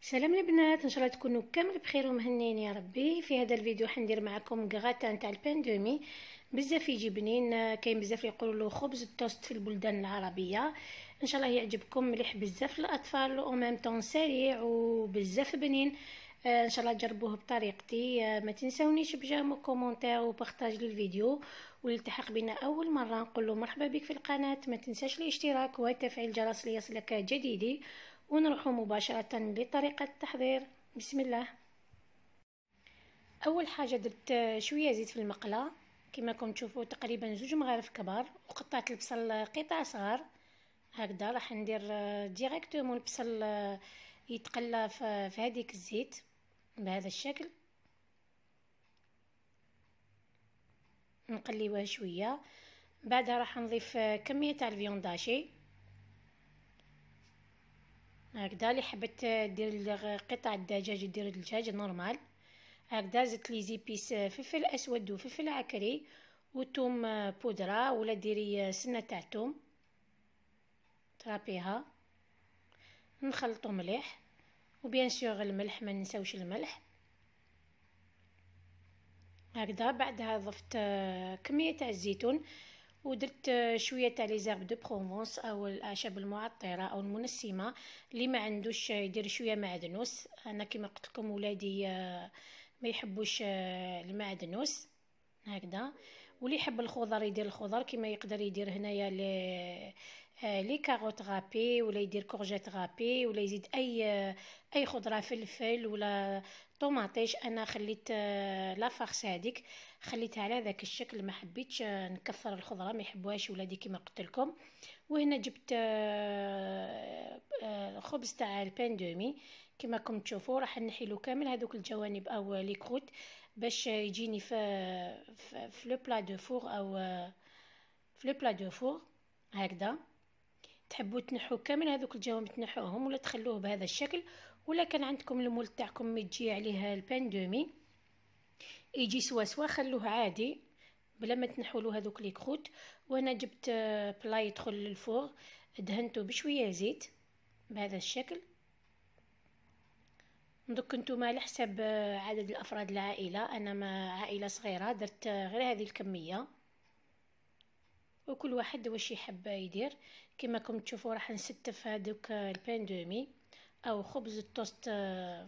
سلام البنات ان شاء الله تكونوا كامل بخير ومهنين يا ربي في هذا الفيديو حندير معكم غاتا نتاع الباندومي بزاف يجي بنين كاين بزاف يقولوا خبز التوست في البلدان العربيه ان شاء الله يعجبكم مليح بزاف للاطفال ومام طون سريع وبزاف بنين آه، ان شاء الله تجربوه بطريقتي آه، ما تنساونيش بجام وكومونتير وبارطاج للفيديو والالتحاق بنا اول مره نقول مرحبا بك في القناه ما تنساش الاشتراك وتفعيل الجرس ليصلك جديدي ونروحوا مباشرة لطريقة التحضير بسم الله أول حاجة درت شوية زيت في المقلة كما كنتم تشوفوا تقريبا زوج مغارف كبار وقطعت البصل قطع صغار هكذا راح ندير ديريكتومون البصل يتقلى في هذيك الزيت بهذا الشكل نقليوه شويه بعدها راح نضيف كميه تاع الفيون داشي هكذا اللي حبيت دير قطع الدجاج دير الدجاج نورمال هكذا زدت لي زيبيس فلفل اسود وفلفل عكري وتوم بودره ولا ديري سنه تاع توم ترابيها نخلطو مليح وبيان سيغ الملح ما ننساوش الملح هكذا بعدها ضفت كميه تاع الزيتون ودرت شويه تاع لي زيرب دو بروفونس او الاعشاب المعطره او المنسمه اللي ما عندوش يدير شويه معدنوس انا كما قلت لكم ولادي آه، ما يحبوش آه، المعدنوس هكذا واللي يحب الخضر يدير الخضر كما يقدر يدير هنايا لي آه، لي كاروت غابي ولا يدير كورجيت غابي ولا يزيد اي اي خضره فلفل ولا طوماطيش انا خليت آه، لا فارس هذيك خليتها على ذاك الشكل ما حبيتش آه، نكثر الخضره ما يحبوهاش ولادي كما قلت لكم وهنا جبت الخبز تاع البان دومي كما راح نحيلو كامل هذوك الجوانب او لي كروت باش يجيني في في, لو بلا دو فور او في لو بلا دو فور هكذا تحبوا تنحوا كامل هذوك الجوام تنحوهم ولا تخلوه بهذا الشكل ولا كان عندكم المول تاعكم تجي عليه البان دومي يجي سوا سوا خلوه عادي بلا ما تنحوا له هذوك لي كروت وانا جبت آه، بلا يدخل للفور دهنته بشويه زيت بهذا الشكل دوك نتوما على حساب آه، عدد الافراد العائله انا ما عائله صغيره درت آه، غير هذه الكميه وكل واحد واش يحب يدير كما راكم تشوفوا راح نستف هذوك آه، البان دومي او خبز التوست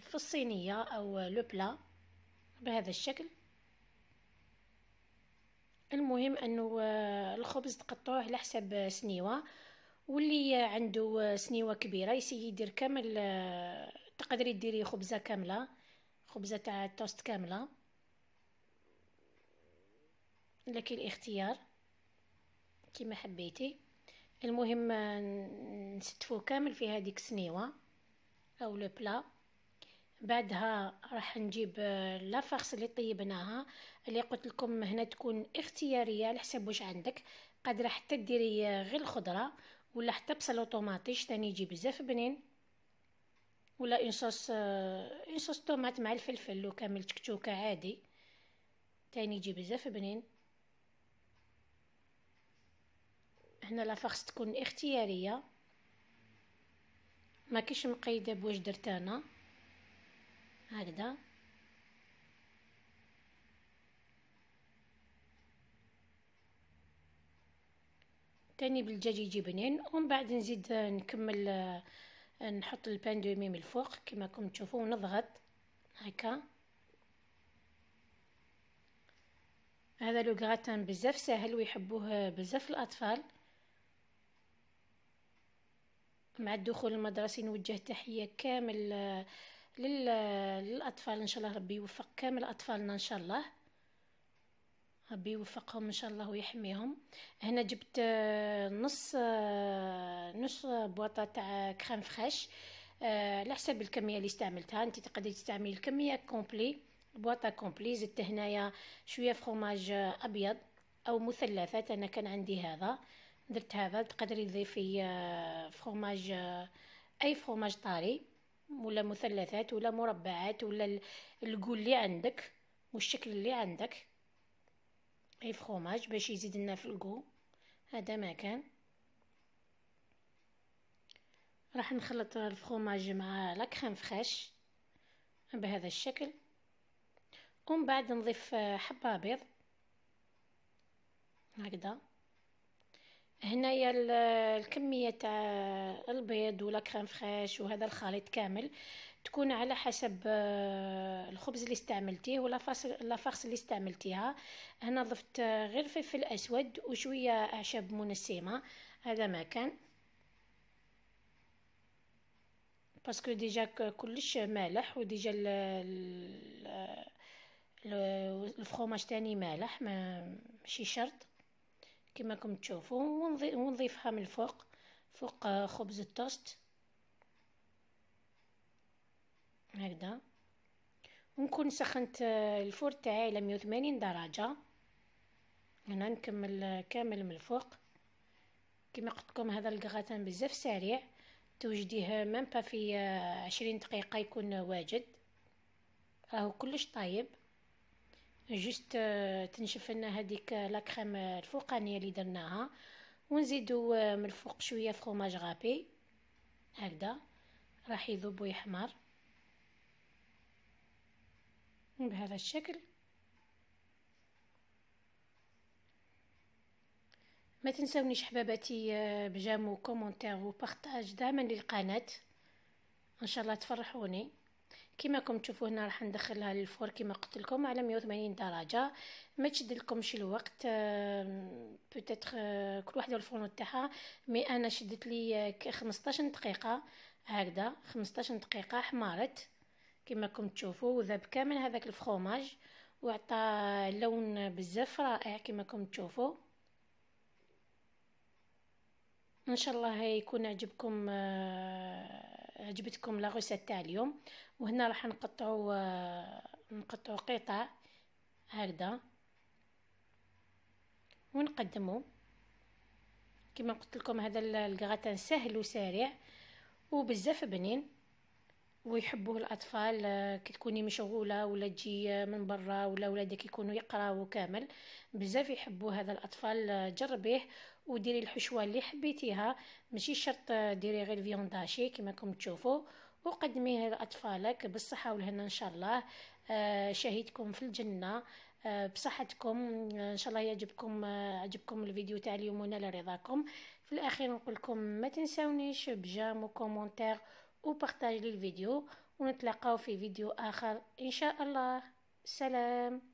في الصينيه او لو بلا بهذا الشكل المهم انه الخبز تقطعوه على حساب سنيوه واللي عنده سنيوه كبيره يسي يدير كامل تقدري ديري خبزه كامله خبزه تاع توست كامله لك الاختيار كما حبيتي المهم نستفو كامل في هذيك السنيوه او لو بلا بعدها راح نجيب آه، لا فارس اللي طيبناها اللي قلت لكم هنا تكون اختياريه على حسب واش عندك قادره حتى ديري آه، غير الخضره ولا حتى بصل وطوماطيش ثاني يجي بزاف بنين ولا انصاص آه، انصاص طوماط مع الفلفل وكامل تكتوكه عادي تاني يجي بزاف بنين هنا لافاخس تكون اختياريه ما كيش مقيده بواش درت انا هكذا تاني بالدجاج يجي بنين ومن بعد نزيد آه، نكمل آه، نحط البان من الفوق كما راكم تشوفوا ونضغط هكا هذا لو غراتان بزاف ساهل ويحبوه بزاف الاطفال مع الدخول المدرسي نوجه تحيه كامل آه، آه، للاطفال ان شاء الله ربي يوفق كامل اطفالنا ان شاء الله ربي يوفقهم ان شاء الله ويحميهم هنا جبت آه، نص آه، نص بواطه تاع كريم فريش على حساب الكميه اللي استعملتها انت تقدري تستعملي الكميه كومبلي بواطه كومبلي زدت هنايا شويه فرماج آه، ابيض او مثلثات انا كان عندي هذا درت هذا تقدري تضيفي فرماج اي فرماج طاري ولا مثلثات ولا مربعات ولا القول اللي عندك والشكل اللي عندك اي طيب، فخوماج باش يزيد لنا في الكو هذا ما كان راح نخلط الفخوماج مع لا كريم فريش بهذا الشكل ومن بعد نضيف حبة بيض هكذا هنايا الكمية تاع البيض ولا كريم فريش وهذا الخليط كامل تكون على حسب آه، الخبز اللي استعملتيه ولا لافارس اللي استعملتيها هنا ضفت آه، غير فلفل اسود وشويه اعشاب منسمه هذا ما كان باسكو ديجا كلش مالح وديجا الفخوماج تاني مالح ما ماشي شرط كما كم تشوفوا ونضيفها من الفوق فوق آه، خبز التوست هكذا ونكون سخنت آه، الفور تاعي على 180 درجه هنا نكمل آه، كامل من الفوق كما قلت لكم هذا الكغاتان بزاف سريع توجديه ميم با في 20 آه، دقيقه يكون واجد راهو كلش طايب جوست تنشف لنا هذيك لا كريم الفوقانيه اللي درناها ونزيدو من الفوق شويه فرماج غابي هكذا راح يذوب ويحمر بهذا الشكل ما تنسونيش حباباتي آه، بجامو كومونتير وبارطاج دائما للقناه ان شاء الله تفرحوني كما راكم تشوفوا هنا راح ندخلها للفور كما قلت لكم على 180 درجه ما تشد لكمش الوقت بوتيتر آه، آه، كل واحده الفرن تاعها مي انا شدت لي 15 دقيقه هكذا 15 دقيقه حمارت كما راكم تشوفوا وذاب كامل هذاك الفخوماج وعطى لون بزاف رائع كما راكم تشوفوا ان شاء الله يكون عجبكم آه، عجبتكم لا تاع اليوم وهنا راح نقطعوا آه، نقطعوا قطع هكذا ونقدمه كما قلت لكم هذا الغراتان سهل وسريع وبزاف بنين ويحبوه الاطفال آه، كي تكوني مشغوله ولا تجي آه، من برا ولا ولادك يكونوا يقراو كامل بزاف يحبوا هذا الاطفال آه، جربيه وديري الحشوه اللي حبيتيها ماشي شرط ديري غير فيونداشي كما راكم تشوفوا وقدميه لاطفالك بالصحه والهنا ان شاء الله شهيدكم في الجنه بصحتكم ان شاء الله يعجبكم عجبكم الفيديو تاع اليوم ونال رضاكم في الاخير نقول لكم ما تنساونيش بجام وكومونتير وبارتاج للفيديو ونتلاقاو في فيديو آخر إن شاء الله سلام